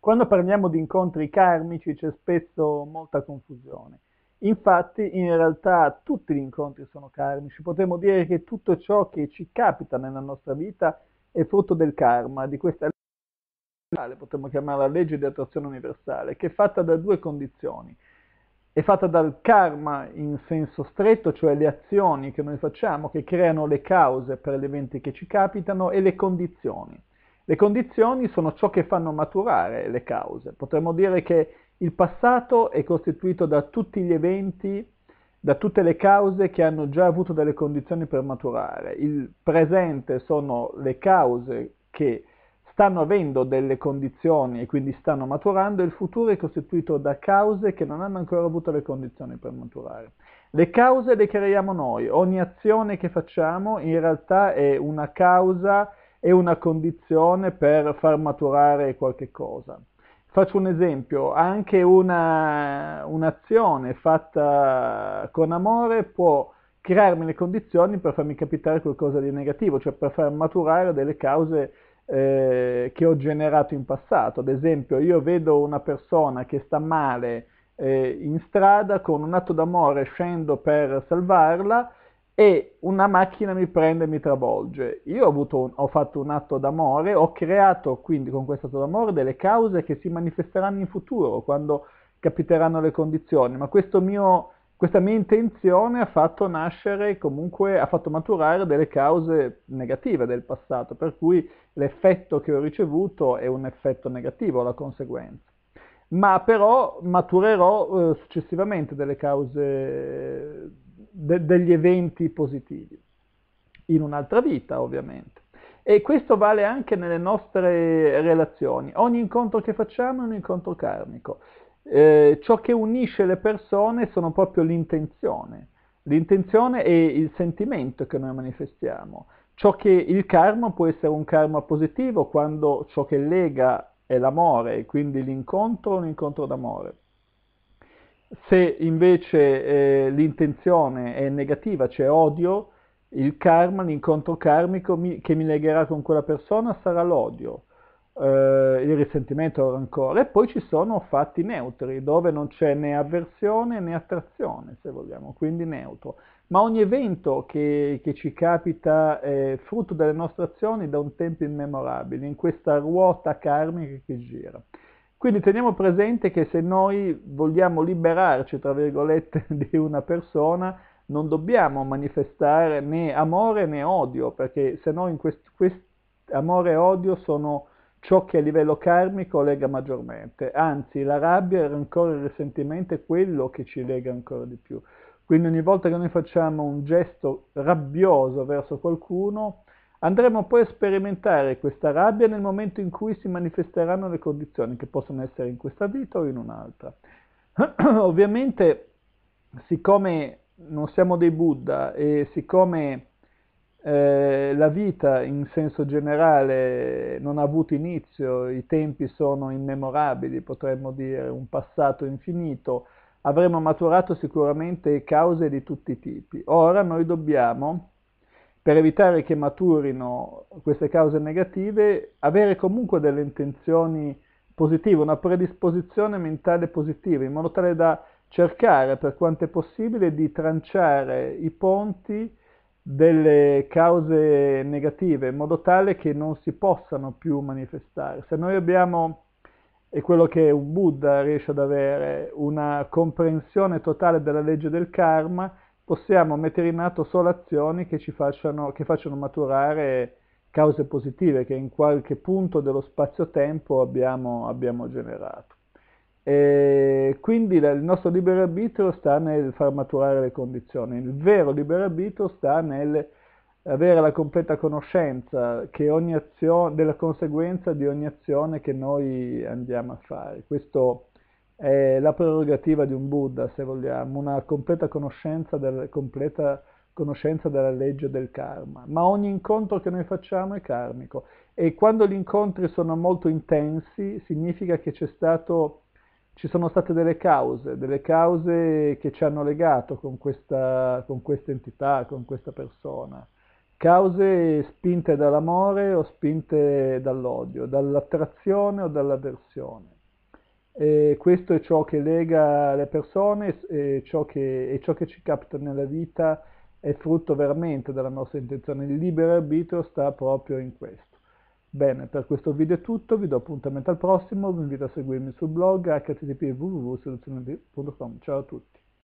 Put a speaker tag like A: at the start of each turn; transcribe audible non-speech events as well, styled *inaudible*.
A: Quando parliamo di incontri karmici c'è spesso molta confusione. Infatti, in realtà tutti gli incontri sono karmici. Potremmo dire che tutto ciò che ci capita nella nostra vita è frutto del karma, di questa legge, potremmo chiamarla legge di attrazione universale, che è fatta da due condizioni. È fatta dal karma in senso stretto, cioè le azioni che noi facciamo che creano le cause per gli eventi che ci capitano e le condizioni. Le condizioni sono ciò che fanno maturare le cause. Potremmo dire che il passato è costituito da tutti gli eventi, da tutte le cause che hanno già avuto delle condizioni per maturare. Il presente sono le cause che stanno avendo delle condizioni e quindi stanno maturando, il futuro è costituito da cause che non hanno ancora avuto le condizioni per maturare. Le cause le creiamo noi, ogni azione che facciamo in realtà è una causa è una condizione per far maturare qualche cosa. Faccio un esempio, anche una, un'azione fatta con amore può crearmi le condizioni per farmi capitare qualcosa di negativo, cioè per far maturare delle cause eh, che ho generato in passato. Ad esempio, io vedo una persona che sta male eh, in strada, con un atto d'amore scendo per salvarla, e una macchina mi prende e mi travolge. Io ho, un, ho, fatto un atto d'amore, ho creato quindi con questo atto d'amore delle cause che si manifesteranno in futuro, quando capiteranno le condizioni, ma questo mio, questa mia intenzione ha fatto nascere, comunque ha fatto maturare delle cause negative del passato, per cui l'effetto che ho ricevuto è un effetto negativo, la conseguenza ma però maturerò eh, successivamente delle cause de- degli eventi positivi, in un'altra vita ovviamente. E questo vale anche nelle nostre relazioni. Ogni incontro che facciamo è un incontro karmico. Eh, ciò che unisce le persone sono proprio l'intenzione, l'intenzione è il sentimento che noi manifestiamo. Ciò che il karma può essere un karma positivo quando ciò che lega è l'amore, quindi l'incontro è un incontro d'amore. Se invece eh, l'intenzione è negativa, c'è cioè odio, il karma, l'incontro karmico mi, che mi legherà con quella persona sarà l'odio, eh, il risentimento, il rancore. E poi ci sono fatti neutri, dove non c'è né avversione né attrazione, se vogliamo, quindi neutro. Ma ogni evento che, che ci capita è frutto delle nostre azioni da un tempo immemorabile, in questa ruota karmica che gira. Quindi teniamo presente che se noi vogliamo liberarci, tra virgolette, *laughs* di una persona, non dobbiamo manifestare né amore né odio, perché se no in quest, quest amore e odio sono ciò che a livello karmico lega maggiormente. Anzi, la rabbia e il rancore e il risentimento è quello che ci lega ancora di più. Quindi ogni volta che noi facciamo un gesto rabbioso verso qualcuno, Andremo poi a sperimentare questa rabbia nel momento in cui si manifesteranno le condizioni che possono essere in questa vita o in un'altra. *clears throat* Ovviamente, siccome non siamo dei Buddha e siccome eh, la vita in senso generale non ha avuto inizio, i tempi sono immemorabili, potremmo dire un passato infinito, avremo maturato sicuramente cause di tutti i tipi. Ora noi dobbiamo per evitare che maturino queste cause negative, avere comunque delle intenzioni positive, una predisposizione mentale positiva, in modo tale da cercare per quanto è possibile di tranciare i ponti delle cause negative in modo tale che non si possano più manifestare. Se noi abbiamo, e quello che un Buddha riesce ad avere, una comprensione totale della legge del karma, possiamo mettere in atto solo azioni che ci facciano, che facciano maturare cause positive che in qualche punto dello spazio-tempo abbiamo, abbiamo generato. E quindi il nostro libero arbitrio sta nel far maturare le condizioni, il vero libero arbitrio sta nel avere la completa conoscenza azione, della conseguenza di ogni azione che noi andiamo a fare. Questo è la prerogativa di un Buddha, se vogliamo, una completa conoscenza, del, completa conoscenza della legge del karma. Ma ogni incontro che noi facciamo è karmico e quando gli incontri sono molto intensi significa che stato, ci sono state delle cause, delle cause che ci hanno legato con questa, con questa entità, con questa persona cause spinte dall'amore o spinte dall'odio, dall'attrazione o dall'avversione. E questo è ciò che lega le persone e ciò, che, e ciò che ci capita nella vita è frutto veramente della nostra intenzione. Il libero arbitrio sta proprio in questo. Bene, per questo video è tutto, vi do appuntamento al prossimo, vi invito a seguirmi sul blog http www.soluzionati.com. Ciao a tutti.